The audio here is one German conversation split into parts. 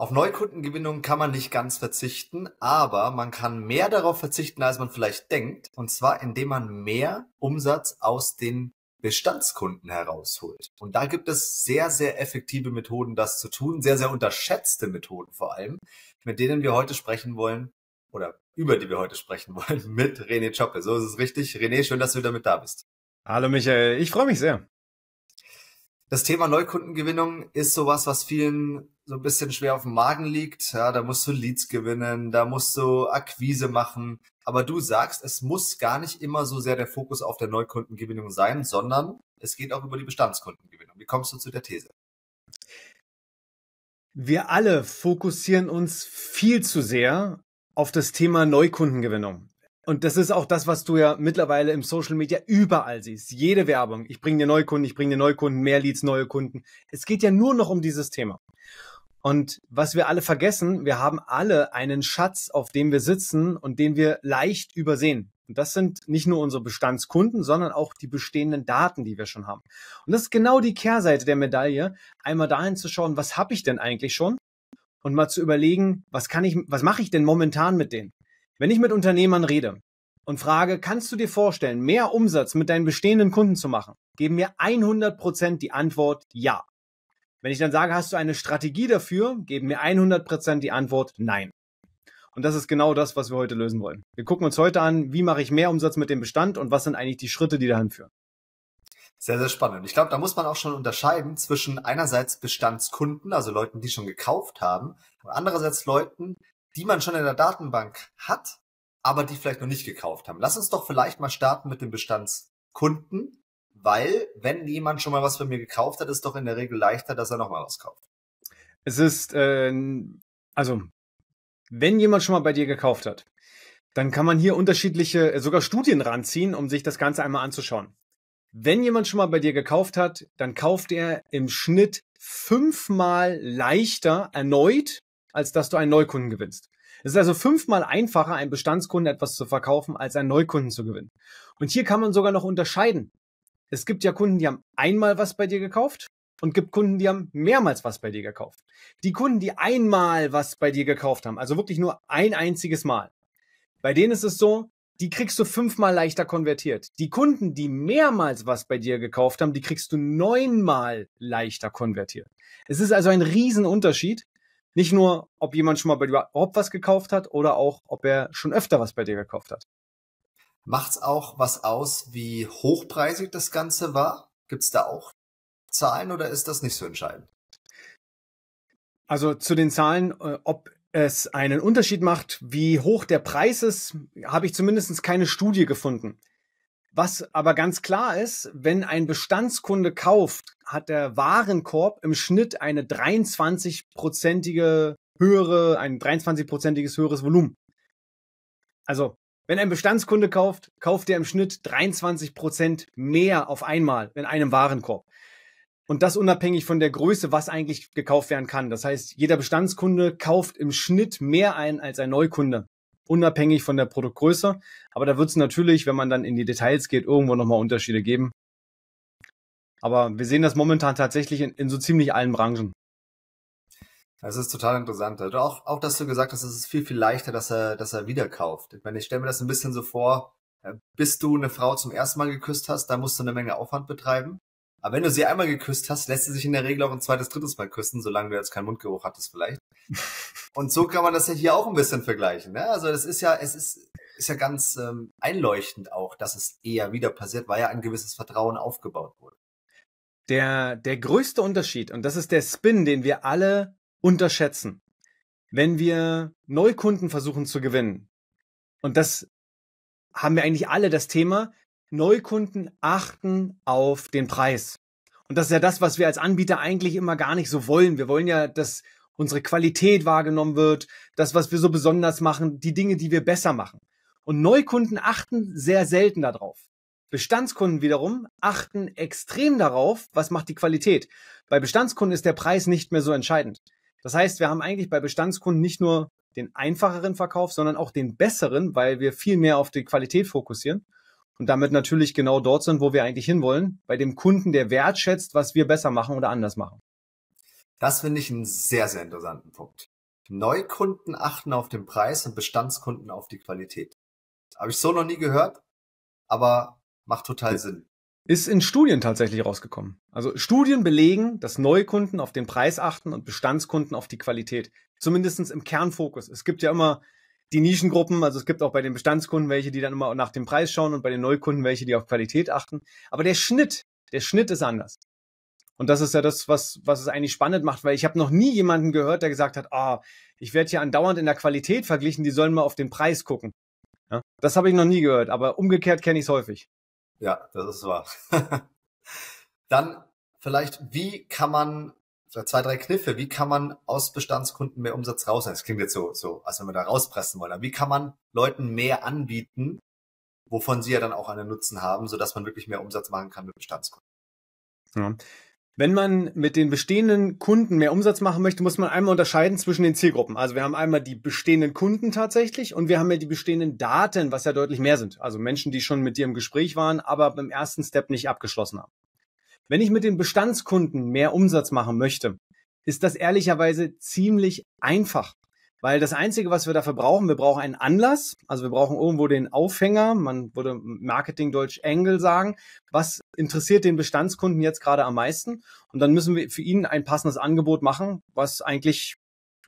Auf Neukundengewinnung kann man nicht ganz verzichten, aber man kann mehr darauf verzichten, als man vielleicht denkt. Und zwar, indem man mehr Umsatz aus den Bestandskunden herausholt. Und da gibt es sehr, sehr effektive Methoden, das zu tun, sehr, sehr unterschätzte Methoden vor allem, mit denen wir heute sprechen wollen oder über die wir heute sprechen wollen mit René Choppe. So ist es richtig. René, schön, dass du wieder mit da bist. Hallo Michael, ich freue mich sehr. Das Thema Neukundengewinnung ist sowas, was vielen so ein bisschen schwer auf dem Magen liegt. Ja, da musst du Leads gewinnen, da musst du Akquise machen. Aber du sagst, es muss gar nicht immer so sehr der Fokus auf der Neukundengewinnung sein, sondern es geht auch über die Bestandskundengewinnung. Wie kommst du zu der These? Wir alle fokussieren uns viel zu sehr auf das Thema Neukundengewinnung. Und das ist auch das, was du ja mittlerweile im Social Media überall siehst. Jede Werbung. Ich bringe dir neue Kunden, ich bringe dir Kunden, mehr Leads, neue Kunden. Es geht ja nur noch um dieses Thema. Und was wir alle vergessen, wir haben alle einen Schatz, auf dem wir sitzen und den wir leicht übersehen. Und das sind nicht nur unsere Bestandskunden, sondern auch die bestehenden Daten, die wir schon haben. Und das ist genau die Kehrseite der Medaille, einmal dahin zu schauen, was habe ich denn eigentlich schon? Und mal zu überlegen, was kann ich, was mache ich denn momentan mit denen? Wenn ich mit Unternehmern rede und frage, kannst du dir vorstellen, mehr Umsatz mit deinen bestehenden Kunden zu machen, geben mir 100% die Antwort ja. Wenn ich dann sage, hast du eine Strategie dafür, geben mir 100% die Antwort nein. Und das ist genau das, was wir heute lösen wollen. Wir gucken uns heute an, wie mache ich mehr Umsatz mit dem Bestand und was sind eigentlich die Schritte, die dahin führen. Sehr, sehr spannend. Ich glaube, da muss man auch schon unterscheiden zwischen einerseits Bestandskunden, also Leuten, die schon gekauft haben, und andererseits Leuten, die man schon in der Datenbank hat, aber die vielleicht noch nicht gekauft haben. Lass uns doch vielleicht mal starten mit dem Bestandskunden, weil wenn jemand schon mal was von mir gekauft hat, ist doch in der Regel leichter, dass er nochmal was kauft. Es ist, äh, also, wenn jemand schon mal bei dir gekauft hat, dann kann man hier unterschiedliche, äh, sogar Studien ranziehen, um sich das Ganze einmal anzuschauen. Wenn jemand schon mal bei dir gekauft hat, dann kauft er im Schnitt fünfmal leichter erneut als dass du einen Neukunden gewinnst. Es ist also fünfmal einfacher, einem Bestandskunden etwas zu verkaufen, als einen Neukunden zu gewinnen. Und hier kann man sogar noch unterscheiden. Es gibt ja Kunden, die haben einmal was bei dir gekauft und gibt Kunden, die haben mehrmals was bei dir gekauft. Die Kunden, die einmal was bei dir gekauft haben, also wirklich nur ein einziges Mal, bei denen ist es so, die kriegst du fünfmal leichter konvertiert. Die Kunden, die mehrmals was bei dir gekauft haben, die kriegst du neunmal leichter konvertiert. Es ist also ein Riesenunterschied. Nicht nur, ob jemand schon mal bei dir überhaupt was gekauft hat oder auch, ob er schon öfter was bei dir gekauft hat. Macht's auch was aus, wie hochpreisig das Ganze war? Gibt's da auch Zahlen oder ist das nicht so entscheidend? Also zu den Zahlen, äh, ob es einen Unterschied macht, wie hoch der Preis ist, habe ich zumindest keine Studie gefunden. Was aber ganz klar ist, wenn ein Bestandskunde kauft, hat der Warenkorb im Schnitt eine 23-prozentige höhere, ein 23-prozentiges höheres Volumen. Also, wenn ein Bestandskunde kauft, kauft er im Schnitt 23 Prozent mehr auf einmal in einem Warenkorb. Und das unabhängig von der Größe, was eigentlich gekauft werden kann. Das heißt, jeder Bestandskunde kauft im Schnitt mehr ein als ein Neukunde unabhängig von der Produktgröße. Aber da wird es natürlich, wenn man dann in die Details geht, irgendwo nochmal Unterschiede geben. Aber wir sehen das momentan tatsächlich in, in so ziemlich allen Branchen. Das ist total interessant. Also auch, auch, dass du gesagt hast, es ist viel, viel leichter, dass er, dass er wiederkauft. Ich meine, ich stelle mir das ein bisschen so vor, äh, bis du eine Frau zum ersten Mal geküsst hast, da musst du eine Menge Aufwand betreiben. Aber wenn du sie einmal geküsst hast, lässt sie sich in der Regel auch ein zweites, drittes Mal küssen, solange du jetzt keinen Mundgeruch hattest vielleicht. Und so kann man das ja hier auch ein bisschen vergleichen. Ne? Also das ist ja, es ist, ist ja ganz ähm, einleuchtend auch, dass es eher wieder passiert, weil ja ein gewisses Vertrauen aufgebaut wurde. Der, der größte Unterschied, und das ist der Spin, den wir alle unterschätzen, wenn wir Neukunden versuchen zu gewinnen, und das haben wir eigentlich alle das Thema, Neukunden achten auf den Preis. Und das ist ja das, was wir als Anbieter eigentlich immer gar nicht so wollen. Wir wollen ja, dass unsere Qualität wahrgenommen wird, das, was wir so besonders machen, die Dinge, die wir besser machen. Und Neukunden achten sehr selten darauf. Bestandskunden wiederum achten extrem darauf, was macht die Qualität. Bei Bestandskunden ist der Preis nicht mehr so entscheidend. Das heißt, wir haben eigentlich bei Bestandskunden nicht nur den einfacheren Verkauf, sondern auch den besseren, weil wir viel mehr auf die Qualität fokussieren und damit natürlich genau dort sind, wo wir eigentlich hinwollen, bei dem Kunden, der wertschätzt, was wir besser machen oder anders machen. Das finde ich einen sehr, sehr interessanten Punkt. Neukunden achten auf den Preis und Bestandskunden auf die Qualität. Habe ich so noch nie gehört, aber macht total Sinn. Ist in Studien tatsächlich rausgekommen. Also Studien belegen, dass Neukunden auf den Preis achten und Bestandskunden auf die Qualität. Zumindestens im Kernfokus. Es gibt ja immer die Nischengruppen, also es gibt auch bei den Bestandskunden welche, die dann immer nach dem Preis schauen und bei den Neukunden welche, die auf Qualität achten. Aber der Schnitt, der Schnitt ist anders. Und das ist ja das, was, was es eigentlich spannend macht, weil ich habe noch nie jemanden gehört, der gesagt hat, ah, oh, ich werde hier andauernd in der Qualität verglichen, die sollen mal auf den Preis gucken. Ja? Das habe ich noch nie gehört, aber umgekehrt kenne ich es häufig. Ja, das ist wahr. Dann vielleicht, wie kann man zwei, drei Kniffe. Wie kann man aus Bestandskunden mehr Umsatz rausnehmen? Das klingt jetzt so, so, als wenn wir da rauspressen wollen. Aber wie kann man Leuten mehr anbieten, wovon sie ja dann auch einen Nutzen haben, sodass man wirklich mehr Umsatz machen kann mit Bestandskunden? Ja. Wenn man mit den bestehenden Kunden mehr Umsatz machen möchte, muss man einmal unterscheiden zwischen den Zielgruppen. Also wir haben einmal die bestehenden Kunden tatsächlich und wir haben ja die bestehenden Daten, was ja deutlich mehr sind. Also Menschen, die schon mit dir im Gespräch waren, aber beim ersten Step nicht abgeschlossen haben. Wenn ich mit den Bestandskunden mehr Umsatz machen möchte, ist das ehrlicherweise ziemlich einfach. Weil das Einzige, was wir dafür brauchen, wir brauchen einen Anlass, also wir brauchen irgendwo den Aufhänger, man würde Marketing Deutsch Engel sagen, was interessiert den Bestandskunden jetzt gerade am meisten? Und dann müssen wir für ihn ein passendes Angebot machen, was eigentlich,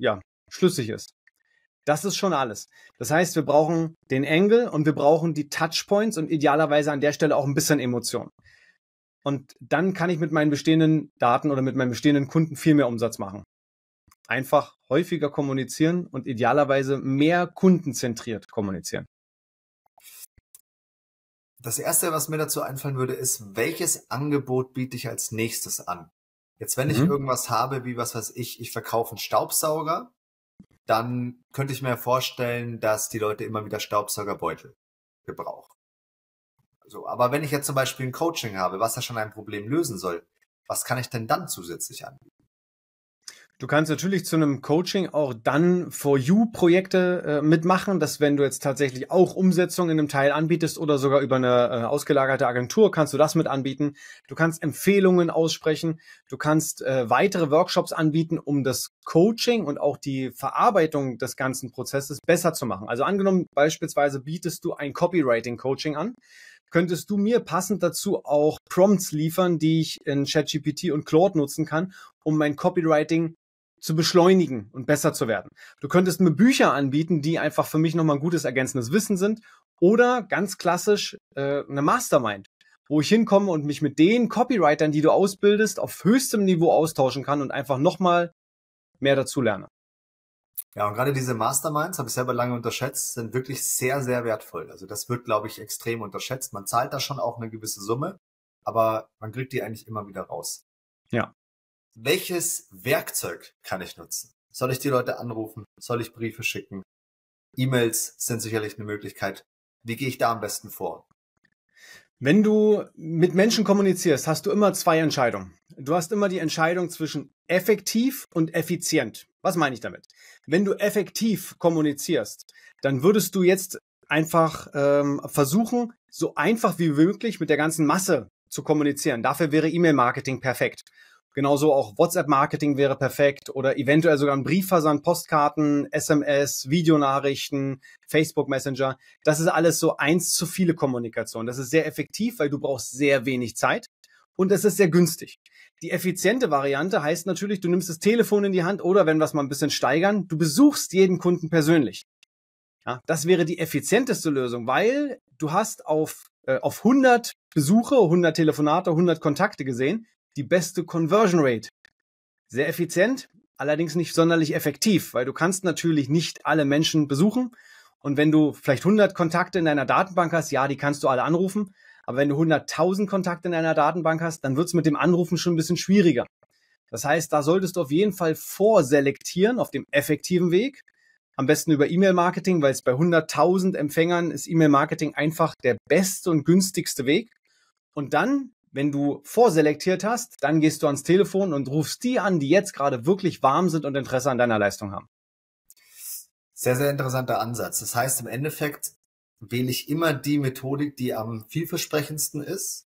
ja, schlüssig ist. Das ist schon alles. Das heißt, wir brauchen den Engel und wir brauchen die Touchpoints und idealerweise an der Stelle auch ein bisschen Emotion. Und dann kann ich mit meinen bestehenden Daten oder mit meinen bestehenden Kunden viel mehr Umsatz machen. Einfach häufiger kommunizieren und idealerweise mehr kundenzentriert kommunizieren. Das erste, was mir dazu einfallen würde, ist, welches Angebot biete ich als nächstes an? Jetzt, wenn mhm. ich irgendwas habe, wie was weiß ich, ich verkaufe einen Staubsauger, dann könnte ich mir vorstellen, dass die Leute immer wieder Staubsaugerbeutel gebrauchen. So, aber wenn ich jetzt zum Beispiel ein Coaching habe, was ja schon ein Problem lösen soll, was kann ich denn dann zusätzlich anbieten? Du kannst natürlich zu einem Coaching auch dann For You-Projekte äh, mitmachen, dass wenn du jetzt tatsächlich auch Umsetzung in einem Teil anbietest oder sogar über eine äh, ausgelagerte Agentur, kannst du das mit anbieten. Du kannst Empfehlungen aussprechen, du kannst äh, weitere Workshops anbieten, um das Coaching und auch die Verarbeitung des ganzen Prozesses besser zu machen. Also angenommen beispielsweise bietest du ein Copywriting-Coaching an könntest du mir passend dazu auch Prompts liefern, die ich in ChatGPT und Claude nutzen kann, um mein Copywriting zu beschleunigen und besser zu werden. Du könntest mir Bücher anbieten, die einfach für mich nochmal ein gutes ergänzendes Wissen sind oder ganz klassisch äh, eine Mastermind, wo ich hinkomme und mich mit den Copywritern, die du ausbildest, auf höchstem Niveau austauschen kann und einfach nochmal mehr dazu lerne. Ja, und gerade diese Masterminds, habe ich selber lange unterschätzt, sind wirklich sehr, sehr wertvoll. Also das wird, glaube ich, extrem unterschätzt. Man zahlt da schon auch eine gewisse Summe, aber man kriegt die eigentlich immer wieder raus. Ja. Welches Werkzeug kann ich nutzen? Soll ich die Leute anrufen? Soll ich Briefe schicken? E-Mails sind sicherlich eine Möglichkeit. Wie gehe ich da am besten vor? Wenn du mit Menschen kommunizierst, hast du immer zwei Entscheidungen. Du hast immer die Entscheidung zwischen effektiv und effizient. Was meine ich damit? Wenn du effektiv kommunizierst, dann würdest du jetzt einfach ähm, versuchen, so einfach wie möglich mit der ganzen Masse zu kommunizieren. Dafür wäre E-Mail-Marketing perfekt. Genauso auch WhatsApp-Marketing wäre perfekt oder eventuell sogar ein Briefversand, Postkarten, SMS, Videonachrichten, Facebook Messenger. Das ist alles so eins zu viele Kommunikation. Das ist sehr effektiv, weil du brauchst sehr wenig Zeit und es ist sehr günstig. Die effiziente Variante heißt natürlich, du nimmst das Telefon in die Hand oder wenn wir es mal ein bisschen steigern, du besuchst jeden Kunden persönlich. Ja, das wäre die effizienteste Lösung, weil du hast auf, äh, auf 100 Besuche, 100 Telefonate, 100 Kontakte gesehen, die beste Conversion Rate. Sehr effizient, allerdings nicht sonderlich effektiv, weil du kannst natürlich nicht alle Menschen besuchen. Und wenn du vielleicht 100 Kontakte in deiner Datenbank hast, ja, die kannst du alle anrufen, aber wenn du 100.000 Kontakte in einer Datenbank hast, dann wird es mit dem Anrufen schon ein bisschen schwieriger. Das heißt, da solltest du auf jeden Fall vorselektieren auf dem effektiven Weg. Am besten über E-Mail-Marketing, weil es bei 100.000 Empfängern ist E-Mail-Marketing einfach der beste und günstigste Weg. Und dann, wenn du vorselektiert hast, dann gehst du ans Telefon und rufst die an, die jetzt gerade wirklich warm sind und Interesse an deiner Leistung haben. Sehr, sehr interessanter Ansatz. Das heißt im Endeffekt, wähle ich immer die Methodik, die am vielversprechendsten ist.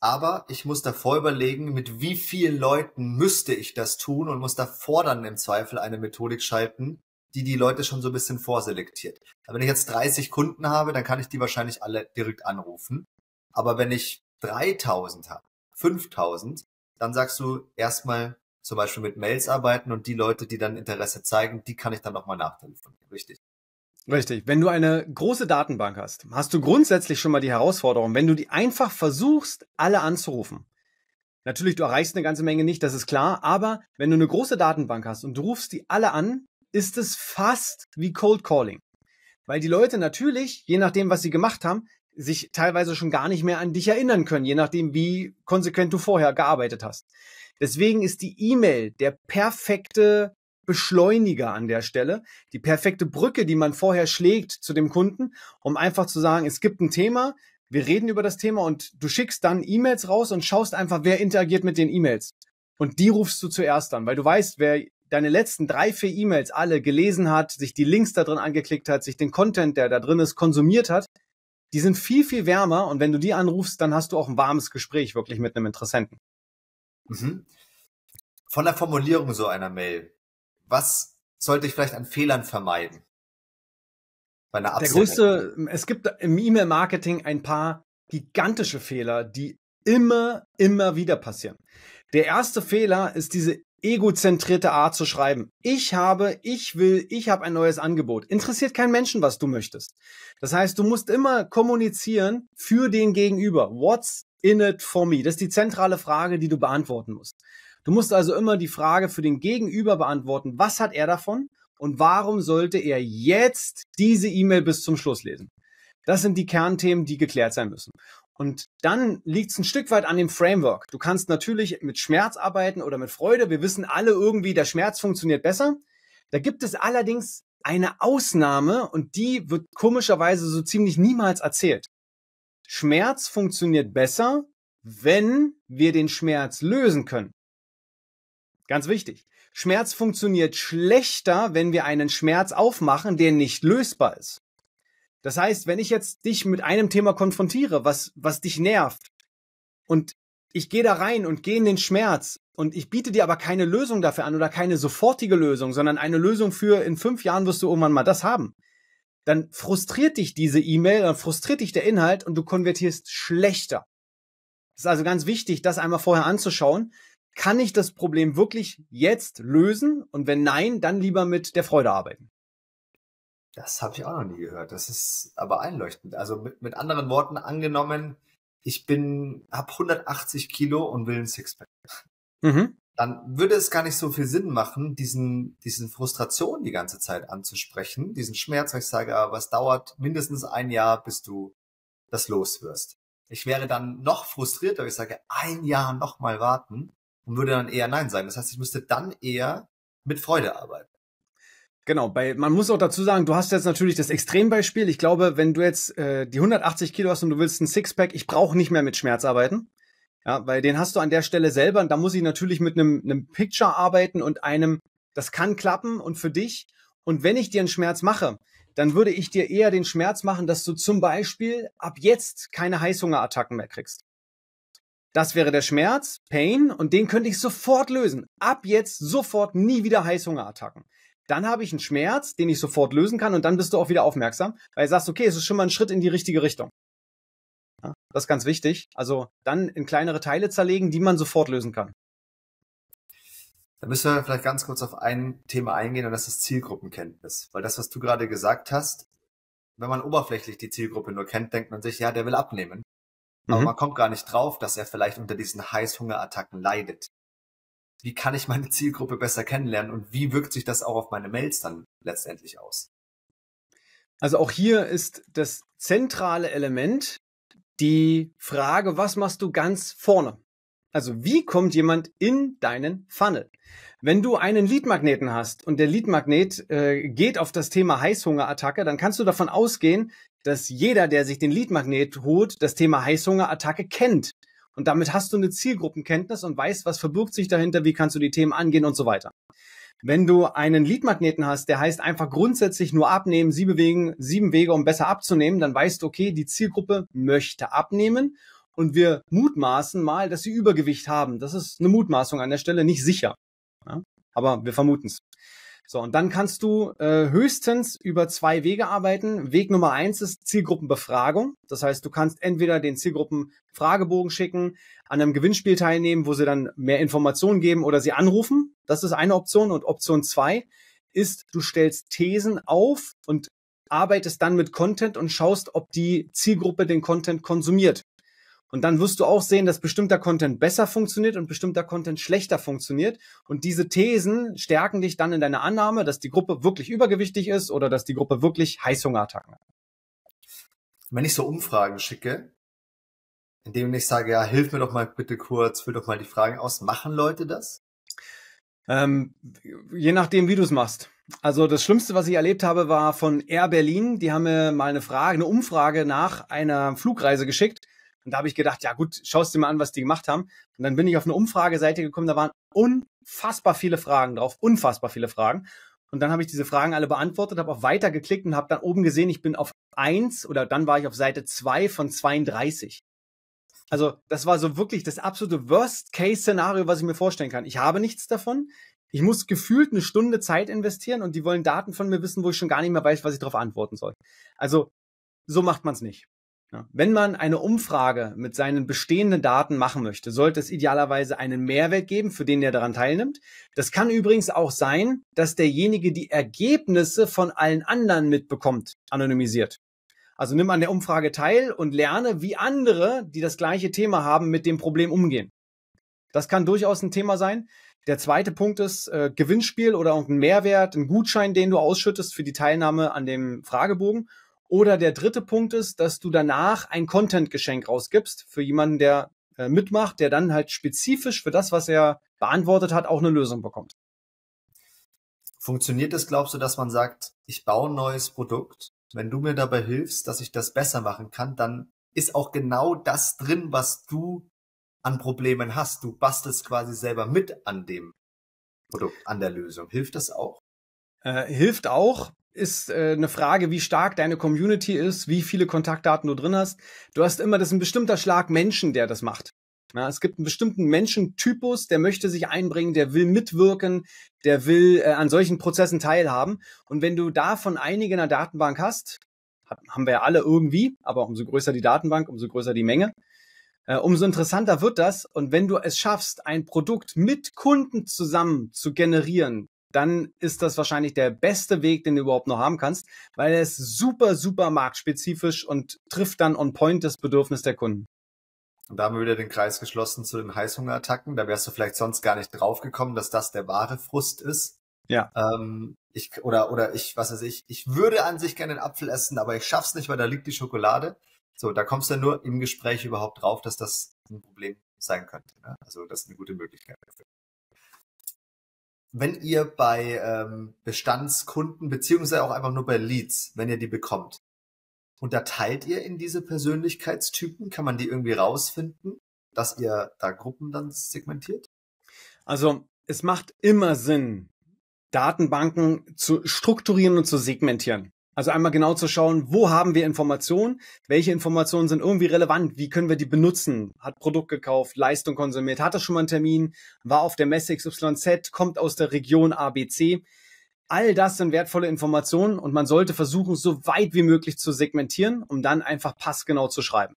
Aber ich muss davor überlegen, mit wie vielen Leuten müsste ich das tun und muss davor dann im Zweifel eine Methodik schalten, die die Leute schon so ein bisschen vorselektiert. Wenn ich jetzt 30 Kunden habe, dann kann ich die wahrscheinlich alle direkt anrufen. Aber wenn ich 3000 habe, 5000, dann sagst du erstmal zum Beispiel mit Mails arbeiten und die Leute, die dann Interesse zeigen, die kann ich dann nochmal nachtelefonieren. Richtig. Richtig. Wenn du eine große Datenbank hast, hast du grundsätzlich schon mal die Herausforderung, wenn du die einfach versuchst, alle anzurufen. Natürlich, du erreichst eine ganze Menge nicht, das ist klar, aber wenn du eine große Datenbank hast und du rufst die alle an, ist es fast wie Cold Calling. Weil die Leute natürlich, je nachdem, was sie gemacht haben, sich teilweise schon gar nicht mehr an dich erinnern können, je nachdem, wie konsequent du vorher gearbeitet hast. Deswegen ist die E-Mail der perfekte Beschleuniger an der Stelle, die perfekte Brücke, die man vorher schlägt zu dem Kunden, um einfach zu sagen, es gibt ein Thema, wir reden über das Thema und du schickst dann E-Mails raus und schaust einfach, wer interagiert mit den E-Mails. Und die rufst du zuerst an, weil du weißt, wer deine letzten drei, vier E-Mails alle gelesen hat, sich die Links da drin angeklickt hat, sich den Content, der da drin ist, konsumiert hat, die sind viel, viel wärmer und wenn du die anrufst, dann hast du auch ein warmes Gespräch wirklich mit einem Interessenten. Mhm. Von der Formulierung so einer Mail, was sollte ich vielleicht an Fehlern vermeiden? Bei einer Absendung. Der größte, es gibt im E-Mail-Marketing ein paar gigantische Fehler, die immer, immer wieder passieren. Der erste Fehler ist diese egozentrierte Art zu schreiben. Ich habe, ich will, ich habe ein neues Angebot. Interessiert keinen Menschen, was du möchtest. Das heißt, du musst immer kommunizieren für den Gegenüber. What's in it for me? Das ist die zentrale Frage, die du beantworten musst. Du musst also immer die Frage für den Gegenüber beantworten, was hat er davon und warum sollte er jetzt diese E-Mail bis zum Schluss lesen? Das sind die Kernthemen, die geklärt sein müssen. Und dann liegt es ein Stück weit an dem Framework. Du kannst natürlich mit Schmerz arbeiten oder mit Freude. Wir wissen alle irgendwie, der Schmerz funktioniert besser. Da gibt es allerdings eine Ausnahme und die wird komischerweise so ziemlich niemals erzählt. Schmerz funktioniert besser, wenn wir den Schmerz lösen können. Ganz wichtig. Schmerz funktioniert schlechter, wenn wir einen Schmerz aufmachen, der nicht lösbar ist. Das heißt, wenn ich jetzt dich mit einem Thema konfrontiere, was, was dich nervt, und ich gehe da rein und gehe in den Schmerz und ich biete dir aber keine Lösung dafür an oder keine sofortige Lösung, sondern eine Lösung für in fünf Jahren wirst du irgendwann mal das haben, dann frustriert dich diese E-Mail, dann frustriert dich der Inhalt und du konvertierst schlechter. Es ist also ganz wichtig, das einmal vorher anzuschauen, kann ich das Problem wirklich jetzt lösen? Und wenn nein, dann lieber mit der Freude arbeiten. Das habe ich auch noch nie gehört. Das ist aber einleuchtend. Also mit, mit anderen Worten angenommen, ich bin, habe 180 Kilo und will ein Sixpack. Mhm. Dann würde es gar nicht so viel Sinn machen, diesen, diesen Frustration die ganze Zeit anzusprechen, diesen Schmerz, weil ich sage, aber ah, es dauert mindestens ein Jahr, bis du das los wirst. Ich wäre dann noch frustrierter, weil ich sage, ein Jahr noch mal warten und würde dann eher Nein sagen. Das heißt, ich müsste dann eher mit Freude arbeiten. Genau, bei, man muss auch dazu sagen, du hast jetzt natürlich das Extrembeispiel. Ich glaube, wenn du jetzt äh, die 180 Kilo hast und du willst ein Sixpack, ich brauche nicht mehr mit Schmerz arbeiten. Ja, weil den hast du an der Stelle selber und da muss ich natürlich mit einem, einem Picture arbeiten und einem, das kann klappen und für dich. Und wenn ich dir einen Schmerz mache, dann würde ich dir eher den Schmerz machen, dass du zum Beispiel ab jetzt keine Heißhungerattacken mehr kriegst. Das wäre der Schmerz, Pain, und den könnte ich sofort lösen. Ab jetzt sofort nie wieder Heißhungerattacken. Dann habe ich einen Schmerz, den ich sofort lösen kann, und dann bist du auch wieder aufmerksam, weil du sagst, okay, es ist schon mal ein Schritt in die richtige Richtung. Ja, das ist ganz wichtig. Also dann in kleinere Teile zerlegen, die man sofort lösen kann. Da müssen wir vielleicht ganz kurz auf ein Thema eingehen, und das ist Zielgruppenkenntnis. Weil das, was du gerade gesagt hast, wenn man oberflächlich die Zielgruppe nur kennt, denkt man sich, ja, der will abnehmen. Aber mhm. man kommt gar nicht drauf, dass er vielleicht unter diesen Heißhungerattacken leidet. Wie kann ich meine Zielgruppe besser kennenlernen und wie wirkt sich das auch auf meine Mails dann letztendlich aus? Also auch hier ist das zentrale Element die Frage, was machst du ganz vorne? Also wie kommt jemand in deinen Funnel? Wenn du einen Leadmagneten hast und der Leadmagnet äh, geht auf das Thema Heißhungerattacke, dann kannst du davon ausgehen, dass jeder, der sich den Leadmagnet holt, das Thema Heißhungerattacke kennt. Und damit hast du eine Zielgruppenkenntnis und weißt, was verbirgt sich dahinter, wie kannst du die Themen angehen und so weiter. Wenn du einen Leadmagneten hast, der heißt einfach grundsätzlich nur abnehmen, sie bewegen, sieben Wege, um besser abzunehmen, dann weißt du, okay, die Zielgruppe möchte abnehmen und wir mutmaßen mal, dass sie Übergewicht haben. Das ist eine Mutmaßung an der Stelle, nicht sicher. Ja? Aber wir vermuten es. So, und dann kannst du äh, höchstens über zwei Wege arbeiten. Weg Nummer eins ist Zielgruppenbefragung. Das heißt, du kannst entweder den Zielgruppen Fragebogen schicken, an einem Gewinnspiel teilnehmen, wo sie dann mehr Informationen geben oder sie anrufen. Das ist eine Option. Und Option zwei ist, du stellst Thesen auf und arbeitest dann mit Content und schaust, ob die Zielgruppe den Content konsumiert. Und dann wirst du auch sehen, dass bestimmter Content besser funktioniert und bestimmter Content schlechter funktioniert. Und diese Thesen stärken dich dann in deiner Annahme, dass die Gruppe wirklich übergewichtig ist oder dass die Gruppe wirklich Heißhungerattacken hat. Wenn ich so Umfragen schicke, indem ich sage, ja, hilf mir doch mal bitte kurz, füll doch mal die Fragen aus, machen Leute das? Ähm, je nachdem, wie du es machst. Also das Schlimmste, was ich erlebt habe, war von Air Berlin. Die haben mir mal eine Frage, eine Umfrage nach einer Flugreise geschickt und da habe ich gedacht, ja gut, schaust dir mal an, was die gemacht haben. Und dann bin ich auf eine Umfrageseite gekommen, da waren unfassbar viele Fragen drauf, unfassbar viele Fragen. Und dann habe ich diese Fragen alle beantwortet, habe auf Weiter geklickt und habe dann oben gesehen, ich bin auf eins oder dann war ich auf Seite zwei von 32. Also das war so wirklich das absolute Worst-Case-Szenario, was ich mir vorstellen kann. Ich habe nichts davon. Ich muss gefühlt eine Stunde Zeit investieren und die wollen Daten von mir wissen, wo ich schon gar nicht mehr weiß, was ich darauf antworten soll. Also so macht man es nicht. Ne? Wenn man eine Umfrage mit seinen bestehenden Daten machen möchte, sollte es idealerweise einen Mehrwert geben, für den der daran teilnimmt. Das kann übrigens auch sein, dass derjenige die Ergebnisse von allen anderen mitbekommt, anonymisiert. Also nimm an der Umfrage teil und lerne, wie andere, die das gleiche Thema haben, mit dem Problem umgehen. Das kann durchaus ein Thema sein. Der zweite Punkt ist äh, Gewinnspiel oder irgendein Mehrwert, ein Gutschein, den du ausschüttest für die Teilnahme an dem Fragebogen. Oder der dritte Punkt ist, dass du danach ein Content-Geschenk rausgibst für jemanden, der äh, mitmacht, der dann halt spezifisch für das, was er beantwortet hat, auch eine Lösung bekommt. Funktioniert es, glaubst du, dass man sagt, ich baue ein neues Produkt, wenn du mir dabei hilfst, dass ich das besser machen kann, dann ist auch genau das drin, was du an Problemen hast. Du bastelst quasi selber mit an dem Produkt, an der Lösung. Hilft das auch? Äh, hilft auch ist äh, eine Frage, wie stark deine Community ist, wie viele Kontaktdaten du drin hast. Du hast immer, das ist ein bestimmter Schlag Menschen, der das macht. Ja, es gibt einen bestimmten Menschentypus, der möchte sich einbringen, der will mitwirken, der will äh, an solchen Prozessen teilhaben. Und wenn du davon einige in der Datenbank hast, hat, haben wir ja alle irgendwie, aber umso größer die Datenbank, umso größer die Menge, äh, umso interessanter wird das. Und wenn du es schaffst, ein Produkt mit Kunden zusammen zu generieren, dann ist das wahrscheinlich der beste Weg, den du überhaupt noch haben kannst, weil er ist super, super marktspezifisch und trifft dann on point das Bedürfnis der Kunden. Und da haben wir wieder den Kreis geschlossen zu den Heißhungerattacken. Da wärst du vielleicht sonst gar nicht draufgekommen, dass das der wahre Frust ist. Ja. Ähm, ich, oder, oder ich, was weiß ich, ich würde an sich gerne einen Apfel essen, aber ich schaff's nicht, weil da liegt die Schokolade. So, da kommst du nur im Gespräch überhaupt drauf, dass das ein Problem sein könnte. Ne? Also das ist eine gute Möglichkeit dafür wenn ihr bei ähm, Bestandskunden beziehungsweise auch einfach nur bei Leads, wenn ihr die bekommt, unterteilt ihr in diese Persönlichkeitstypen? Kann man die irgendwie rausfinden, dass ihr da Gruppen dann segmentiert? Also es macht immer Sinn, Datenbanken zu strukturieren und zu segmentieren. Also einmal genau zu schauen, wo haben wir Informationen, welche Informationen sind irgendwie relevant, wie können wir die benutzen, hat Produkt gekauft, Leistung konsumiert, hatte schon mal einen Termin, war auf der Messe XYZ, kommt aus der Region ABC. All das sind wertvolle Informationen und man sollte versuchen, so weit wie möglich zu segmentieren, um dann einfach passgenau zu schreiben.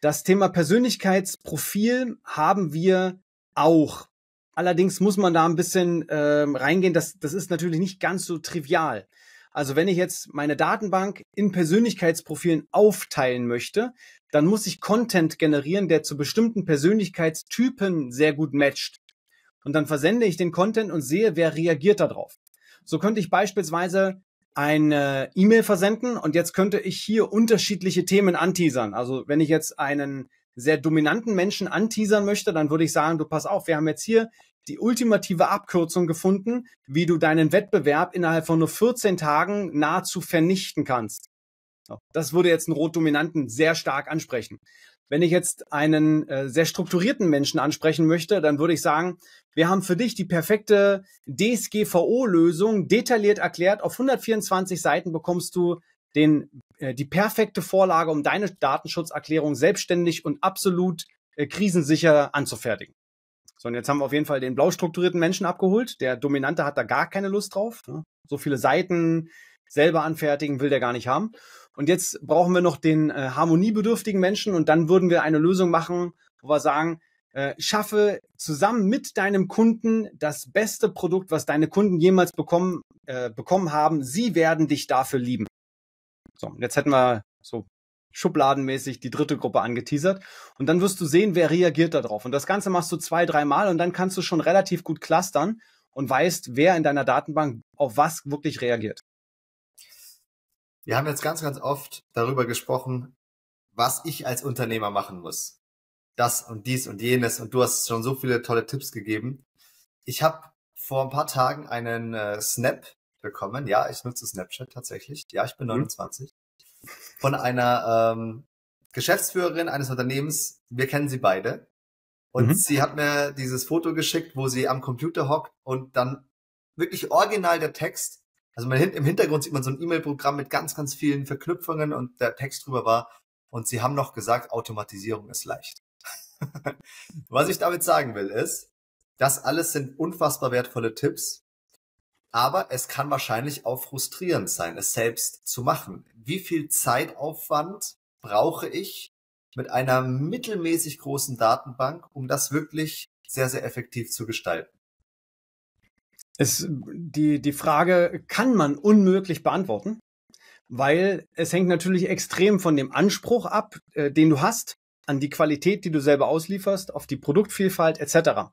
Das Thema Persönlichkeitsprofil haben wir auch. Allerdings muss man da ein bisschen äh, reingehen. Das, das ist natürlich nicht ganz so trivial. Also wenn ich jetzt meine Datenbank in Persönlichkeitsprofilen aufteilen möchte, dann muss ich Content generieren, der zu bestimmten Persönlichkeitstypen sehr gut matcht. Und dann versende ich den Content und sehe, wer reagiert darauf. So könnte ich beispielsweise eine E-Mail versenden und jetzt könnte ich hier unterschiedliche Themen anteasern. Also wenn ich jetzt einen sehr dominanten Menschen anteasern möchte, dann würde ich sagen, du pass auf, wir haben jetzt hier die ultimative Abkürzung gefunden, wie du deinen Wettbewerb innerhalb von nur 14 Tagen nahezu vernichten kannst. das würde jetzt einen Rotdominanten sehr stark ansprechen. Wenn ich jetzt einen äh, sehr strukturierten Menschen ansprechen möchte, dann würde ich sagen, wir haben für dich die perfekte DSGVO-Lösung detailliert erklärt. Auf 124 Seiten bekommst du den, äh, die perfekte Vorlage, um deine Datenschutzerklärung selbstständig und absolut äh, krisensicher anzufertigen. So, und jetzt haben wir auf jeden Fall den blau strukturierten Menschen abgeholt. Der Dominante hat da gar keine Lust drauf. Ne? So viele Seiten selber anfertigen will der gar nicht haben. Und jetzt brauchen wir noch den äh, harmoniebedürftigen Menschen und dann würden wir eine Lösung machen, wo wir sagen, äh, schaffe zusammen mit deinem Kunden das beste Produkt, was deine Kunden jemals bekommen, äh, bekommen haben. Sie werden dich dafür lieben. So, jetzt hätten wir so schubladenmäßig die dritte Gruppe angeteasert. Und dann wirst du sehen, wer reagiert darauf. Und das Ganze machst du zwei, dreimal und dann kannst du schon relativ gut clustern und weißt, wer in deiner Datenbank auf was wirklich reagiert. Wir haben jetzt ganz, ganz oft darüber gesprochen, was ich als Unternehmer machen muss. Das und dies und jenes. Und du hast schon so viele tolle Tipps gegeben. Ich habe vor ein paar Tagen einen äh, Snap bekommen. Ja, ich nutze Snapchat tatsächlich. Ja, ich bin 29. Mhm von einer ähm, Geschäftsführerin eines Unternehmens. Wir kennen sie beide. Und mhm. sie hat mir dieses Foto geschickt, wo sie am Computer hockt und dann wirklich original der Text. Also man, im Hintergrund sieht man so ein E-Mail-Programm mit ganz, ganz vielen Verknüpfungen und der Text drüber war. Und sie haben noch gesagt, Automatisierung ist leicht. Was ich damit sagen will, ist, das alles sind unfassbar wertvolle Tipps, aber es kann wahrscheinlich auch frustrierend sein, es selbst zu machen. Wie viel Zeitaufwand brauche ich mit einer mittelmäßig großen Datenbank, um das wirklich sehr, sehr effektiv zu gestalten? Es, die, die Frage kann man unmöglich beantworten, weil es hängt natürlich extrem von dem Anspruch ab, äh, den du hast, an die Qualität, die du selber auslieferst, auf die Produktvielfalt etc.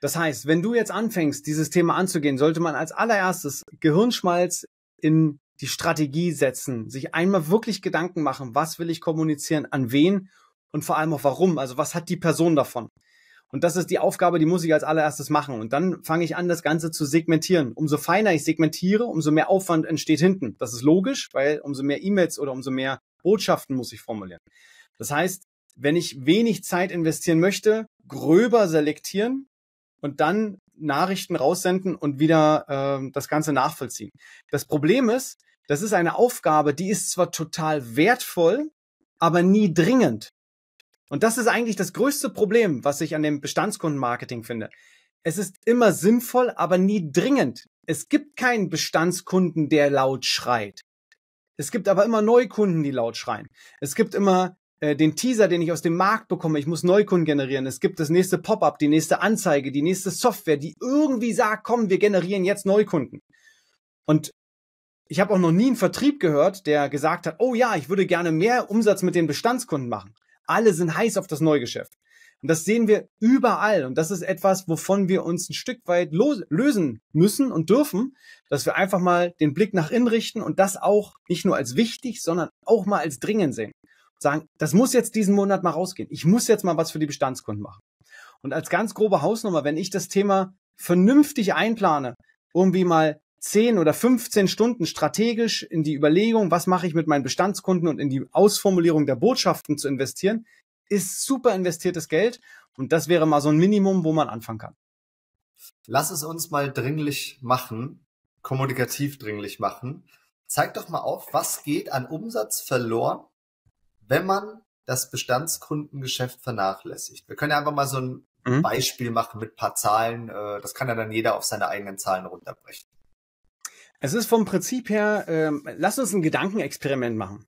Das heißt, wenn du jetzt anfängst, dieses Thema anzugehen, sollte man als allererstes Gehirnschmalz in die Strategie setzen, sich einmal wirklich Gedanken machen, was will ich kommunizieren, an wen und vor allem auch warum, also was hat die Person davon. Und das ist die Aufgabe, die muss ich als allererstes machen. Und dann fange ich an, das Ganze zu segmentieren. Umso feiner ich segmentiere, umso mehr Aufwand entsteht hinten. Das ist logisch, weil umso mehr E-Mails oder umso mehr Botschaften muss ich formulieren. Das heißt, wenn ich wenig Zeit investieren möchte, gröber selektieren, und dann Nachrichten raussenden und wieder äh, das Ganze nachvollziehen. Das Problem ist, das ist eine Aufgabe, die ist zwar total wertvoll, aber nie dringend. Und das ist eigentlich das größte Problem, was ich an dem Bestandskundenmarketing finde. Es ist immer sinnvoll, aber nie dringend. Es gibt keinen Bestandskunden, der laut schreit. Es gibt aber immer Neukunden, die laut schreien. Es gibt immer äh, den Teaser, den ich aus dem Markt bekomme, ich muss Neukunden generieren. Es gibt das nächste Pop-up, die nächste Anzeige, die nächste Software, die irgendwie sagt, komm, wir generieren jetzt Neukunden. Und ich habe auch noch nie einen Vertrieb gehört, der gesagt hat, oh ja, ich würde gerne mehr Umsatz mit den Bestandskunden machen. Alle sind heiß auf das Neugeschäft. Und das sehen wir überall. Und das ist etwas, wovon wir uns ein Stück weit lösen müssen und dürfen, dass wir einfach mal den Blick nach innen richten und das auch nicht nur als wichtig, sondern auch mal als dringend sehen sagen, das muss jetzt diesen Monat mal rausgehen. Ich muss jetzt mal was für die Bestandskunden machen. Und als ganz grobe Hausnummer, wenn ich das Thema vernünftig einplane, irgendwie mal 10 oder 15 Stunden strategisch in die Überlegung, was mache ich mit meinen Bestandskunden und in die Ausformulierung der Botschaften zu investieren, ist super investiertes Geld. Und das wäre mal so ein Minimum, wo man anfangen kann. Lass es uns mal dringlich machen, kommunikativ dringlich machen. Zeig doch mal auf, was geht an Umsatz verloren, wenn man das Bestandskundengeschäft vernachlässigt? Wir können ja einfach mal so ein mhm. Beispiel machen mit paar Zahlen. Äh, das kann ja dann jeder auf seine eigenen Zahlen runterbrechen. Es ist vom Prinzip her, ähm, lass uns ein Gedankenexperiment machen.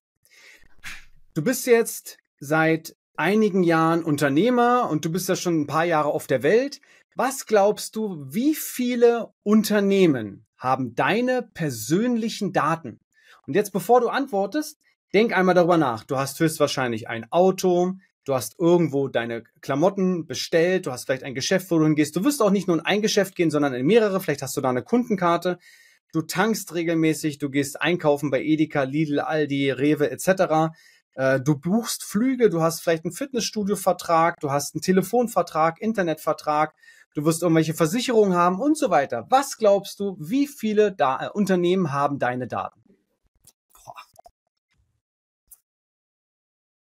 Du bist jetzt seit einigen Jahren Unternehmer und du bist ja schon ein paar Jahre auf der Welt. Was glaubst du, wie viele Unternehmen haben deine persönlichen Daten? Und jetzt, bevor du antwortest, Denk einmal darüber nach. Du hast höchstwahrscheinlich ein Auto, du hast irgendwo deine Klamotten bestellt, du hast vielleicht ein Geschäft, wo du hingehst. Du wirst auch nicht nur in ein Geschäft gehen, sondern in mehrere. Vielleicht hast du da eine Kundenkarte. Du tankst regelmäßig, du gehst einkaufen bei Edeka, Lidl, Aldi, Rewe etc. Äh, du buchst Flüge, du hast vielleicht einen Fitnessstudio-Vertrag, du hast einen Telefonvertrag, Internetvertrag, du wirst irgendwelche Versicherungen haben und so weiter. Was glaubst du, wie viele da äh, Unternehmen haben deine Daten?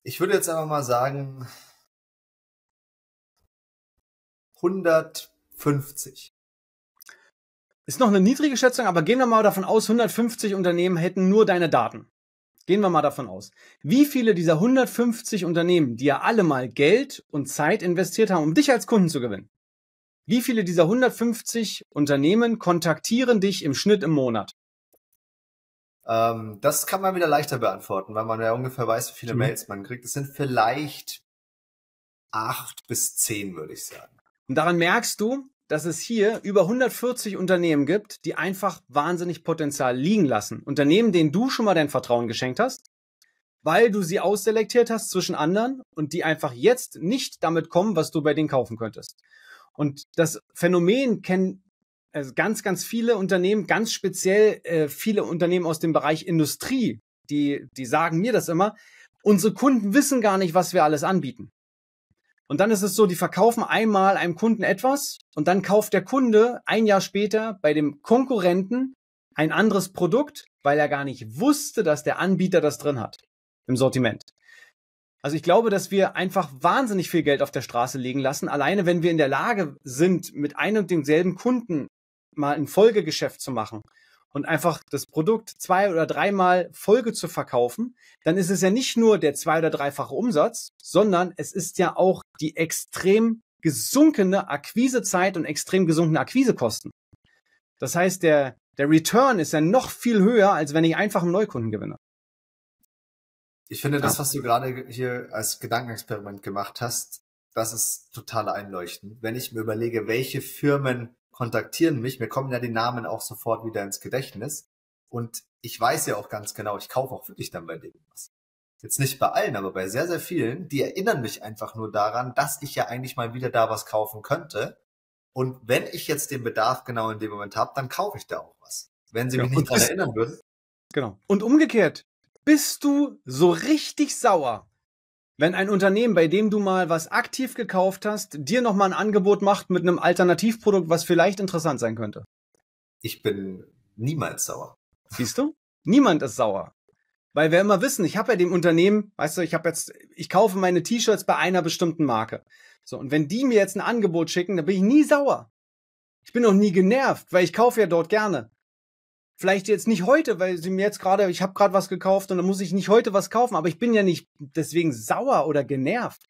Ich würde jetzt einfach mal sagen 150. Ist noch eine niedrige Schätzung, aber gehen wir mal davon aus, 150 Unternehmen hätten nur deine Daten. Gehen wir mal davon aus. Wie viele dieser 150 Unternehmen, die ja alle mal Geld und Zeit investiert haben, um dich als Kunden zu gewinnen, wie viele dieser 150 Unternehmen kontaktieren dich im Schnitt im Monat? Ähm, das kann man wieder leichter beantworten, weil man ja ungefähr weiß, wie viele mhm. Mails man kriegt. Es sind vielleicht acht bis zehn, würde ich sagen. Und daran merkst du, dass es hier über 140 Unternehmen gibt, die einfach wahnsinnig Potenzial liegen lassen. Unternehmen, denen du schon mal dein Vertrauen geschenkt hast, weil du sie ausselektiert hast zwischen anderen und die einfach jetzt nicht damit kommen, was du bei denen kaufen könntest. Und das Phänomen kennen also ganz, ganz viele Unternehmen, ganz speziell äh, viele Unternehmen aus dem Bereich Industrie, die, die sagen mir das immer, unsere Kunden wissen gar nicht, was wir alles anbieten. Und dann ist es so, die verkaufen einmal einem Kunden etwas und dann kauft der Kunde ein Jahr später bei dem Konkurrenten ein anderes Produkt, weil er gar nicht wusste, dass der Anbieter das drin hat im Sortiment. Also ich glaube, dass wir einfach wahnsinnig viel Geld auf der Straße liegen lassen, alleine wenn wir in der Lage sind, mit einem und demselben Kunden mal ein Folgegeschäft zu machen und einfach das Produkt zwei oder dreimal Folge zu verkaufen, dann ist es ja nicht nur der zwei- oder dreifache Umsatz, sondern es ist ja auch die extrem gesunkene Akquisezeit und extrem gesunkene Akquisekosten. Das heißt, der, der Return ist ja noch viel höher, als wenn ich einfach einen Neukunden gewinne. Ich finde, das, was du gerade hier als Gedankenexperiment gemacht hast, das ist total einleuchtend. Wenn ich mir überlege, welche Firmen kontaktieren mich, mir kommen ja die Namen auch sofort wieder ins Gedächtnis. Und ich weiß ja auch ganz genau, ich kaufe auch wirklich dann bei denen was. Jetzt nicht bei allen, aber bei sehr, sehr vielen, die erinnern mich einfach nur daran, dass ich ja eigentlich mal wieder da was kaufen könnte. Und wenn ich jetzt den Bedarf genau in dem Moment habe, dann kaufe ich da auch was. Wenn sie ja, mich nicht daran erinnern würden. Genau. Und umgekehrt, bist du so richtig sauer, wenn ein Unternehmen, bei dem du mal was aktiv gekauft hast, dir nochmal ein Angebot macht mit einem Alternativprodukt, was vielleicht interessant sein könnte? Ich bin niemals sauer. Siehst du? Niemand ist sauer. Weil wir immer wissen, ich habe ja dem Unternehmen, weißt du, ich habe jetzt, ich kaufe meine T-Shirts bei einer bestimmten Marke. So, und wenn die mir jetzt ein Angebot schicken, dann bin ich nie sauer. Ich bin noch nie genervt, weil ich kaufe ja dort gerne vielleicht jetzt nicht heute, weil sie mir jetzt gerade, ich habe gerade was gekauft und dann muss ich nicht heute was kaufen, aber ich bin ja nicht deswegen sauer oder genervt.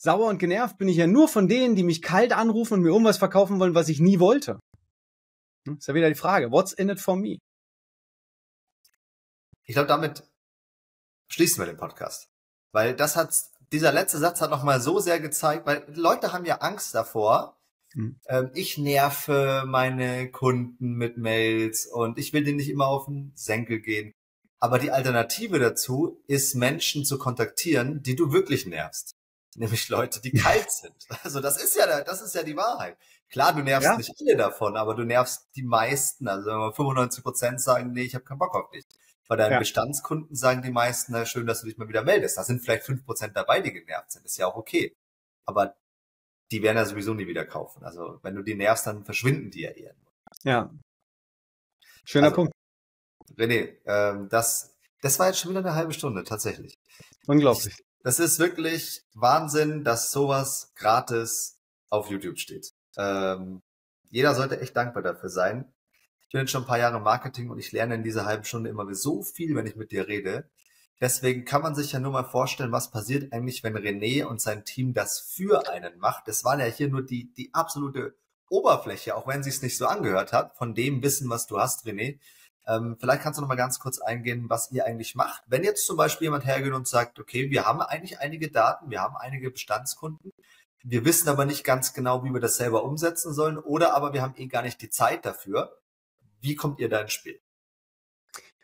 Sauer und genervt bin ich ja nur von denen, die mich kalt anrufen und mir irgendwas verkaufen wollen, was ich nie wollte. Hm, ist ja wieder die Frage, what's in it for me? Ich glaube, damit schließen wir den Podcast. Weil das hat, dieser letzte Satz hat nochmal so sehr gezeigt, weil Leute haben ja Angst davor, Mhm. ich nerve meine Kunden mit Mails und ich will denen nicht immer auf den Senkel gehen. Aber die Alternative dazu ist, Menschen zu kontaktieren, die du wirklich nervst. Nämlich Leute, die kalt sind. Also das ist ja, das ist ja die Wahrheit. Klar, du nervst ja. nicht alle davon, aber du nervst die meisten. Also 95 Prozent sagen, nee, ich habe keinen Bock auf dich. Bei deinen ja. Bestandskunden sagen die meisten, na schön, dass du dich mal wieder meldest. Da sind vielleicht fünf Prozent dabei, die genervt sind. Ist ja auch okay. Aber die werden ja sowieso nie wieder kaufen. Also wenn du die nervst, dann verschwinden die ja eher. Ja. Schöner also, Punkt. René, ähm, das, das war jetzt schon wieder eine halbe Stunde, tatsächlich. Unglaublich. Ich, das ist wirklich Wahnsinn, dass sowas gratis auf YouTube steht. Ähm, jeder sollte echt dankbar dafür sein. Ich bin jetzt schon ein paar Jahre Marketing und ich lerne in dieser halben Stunde immer so viel, wenn ich mit dir rede. Deswegen kann man sich ja nur mal vorstellen, was passiert eigentlich, wenn René und sein Team das für einen macht. Das war ja hier nur die, die absolute Oberfläche, auch wenn sie es nicht so angehört hat, von dem Wissen, was du hast, René. Ähm, vielleicht kannst du noch mal ganz kurz eingehen, was ihr eigentlich macht. Wenn jetzt zum Beispiel jemand hergeht und sagt, okay, wir haben eigentlich einige Daten, wir haben einige Bestandskunden, wir wissen aber nicht ganz genau, wie wir das selber umsetzen sollen, oder aber wir haben eh gar nicht die Zeit dafür. Wie kommt ihr da ins Spiel?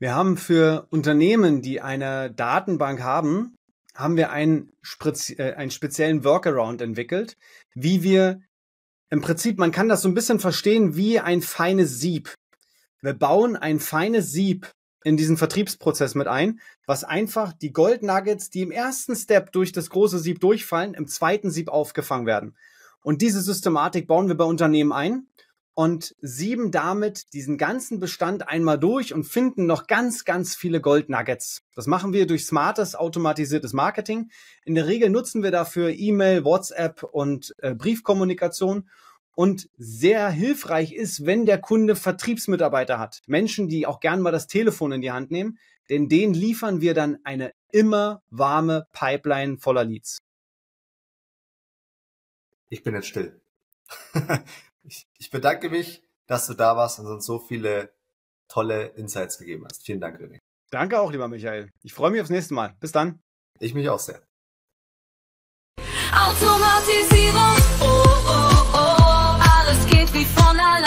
Wir haben für Unternehmen, die eine Datenbank haben, haben wir einen, äh, einen speziellen Workaround entwickelt, wie wir im Prinzip, man kann das so ein bisschen verstehen wie ein feines Sieb. Wir bauen ein feines Sieb in diesen Vertriebsprozess mit ein, was einfach die Gold Nuggets, die im ersten Step durch das große Sieb durchfallen, im zweiten Sieb aufgefangen werden. Und diese Systematik bauen wir bei Unternehmen ein und sieben damit diesen ganzen Bestand einmal durch und finden noch ganz, ganz viele Goldnuggets. Das machen wir durch smartes, automatisiertes Marketing. In der Regel nutzen wir dafür E-Mail, WhatsApp und äh, Briefkommunikation. Und sehr hilfreich ist, wenn der Kunde Vertriebsmitarbeiter hat. Menschen, die auch gern mal das Telefon in die Hand nehmen. Denn denen liefern wir dann eine immer warme Pipeline voller Leads. Ich bin jetzt still. ich, ich bedanke mich, dass du da warst und uns so viele tolle Insights gegeben hast. Vielen Dank, René. Danke auch, lieber Michael. Ich freue mich aufs nächste Mal. Bis dann. Ich mich auch sehr. Automatisierung, oh, oh, oh, oh. alles geht wie von allein.